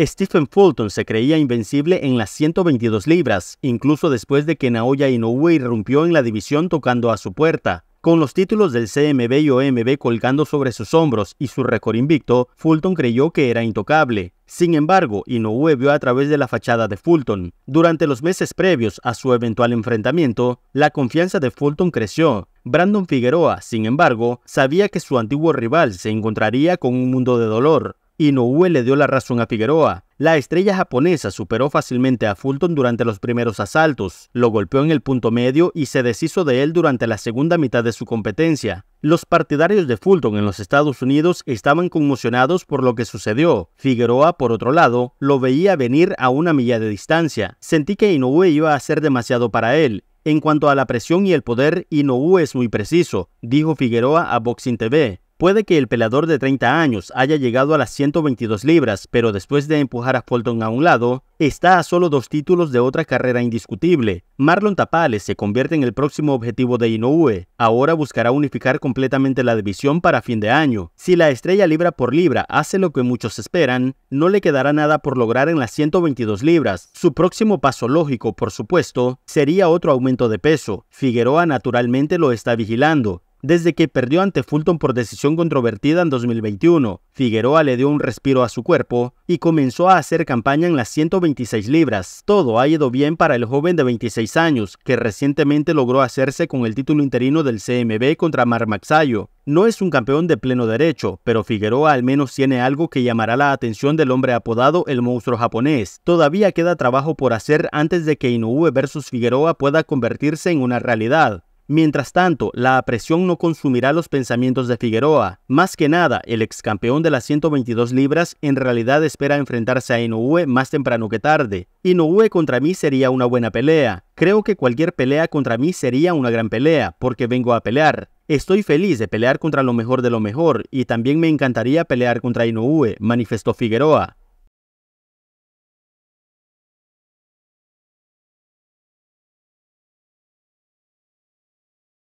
Stephen Fulton se creía invencible en las 122 libras, incluso después de que Naoya Inoue irrumpió en la división tocando a su puerta. Con los títulos del CMB y OMB colgando sobre sus hombros y su récord invicto, Fulton creyó que era intocable. Sin embargo, Inoue vio a través de la fachada de Fulton. Durante los meses previos a su eventual enfrentamiento, la confianza de Fulton creció. Brandon Figueroa, sin embargo, sabía que su antiguo rival se encontraría con un mundo de dolor. Inoue le dio la razón a Figueroa. La estrella japonesa superó fácilmente a Fulton durante los primeros asaltos, lo golpeó en el punto medio y se deshizo de él durante la segunda mitad de su competencia. Los partidarios de Fulton en los Estados Unidos estaban conmocionados por lo que sucedió. Figueroa, por otro lado, lo veía venir a una milla de distancia. Sentí que Inoue iba a ser demasiado para él, en cuanto a la presión y el poder, Inoue es muy preciso, dijo Figueroa a Boxing TV. Puede que el pelador de 30 años haya llegado a las 122 libras, pero después de empujar a Fulton a un lado, está a solo dos títulos de otra carrera indiscutible. Marlon Tapales se convierte en el próximo objetivo de Inoue. Ahora buscará unificar completamente la división para fin de año. Si la estrella libra por libra hace lo que muchos esperan, no le quedará nada por lograr en las 122 libras. Su próximo paso lógico, por supuesto, sería otro aumento de peso. Figueroa naturalmente lo está vigilando desde que perdió ante Fulton por decisión controvertida en 2021. Figueroa le dio un respiro a su cuerpo y comenzó a hacer campaña en las 126 libras. Todo ha ido bien para el joven de 26 años, que recientemente logró hacerse con el título interino del CMB contra Mar Maxayo. No es un campeón de pleno derecho, pero Figueroa al menos tiene algo que llamará la atención del hombre apodado el monstruo japonés. Todavía queda trabajo por hacer antes de que Inoue versus Figueroa pueda convertirse en una realidad. Mientras tanto, la presión no consumirá los pensamientos de Figueroa. Más que nada, el ex campeón de las 122 libras en realidad espera enfrentarse a Inoue más temprano que tarde. Inoue contra mí sería una buena pelea. Creo que cualquier pelea contra mí sería una gran pelea, porque vengo a pelear. Estoy feliz de pelear contra lo mejor de lo mejor y también me encantaría pelear contra Inoue, manifestó Figueroa.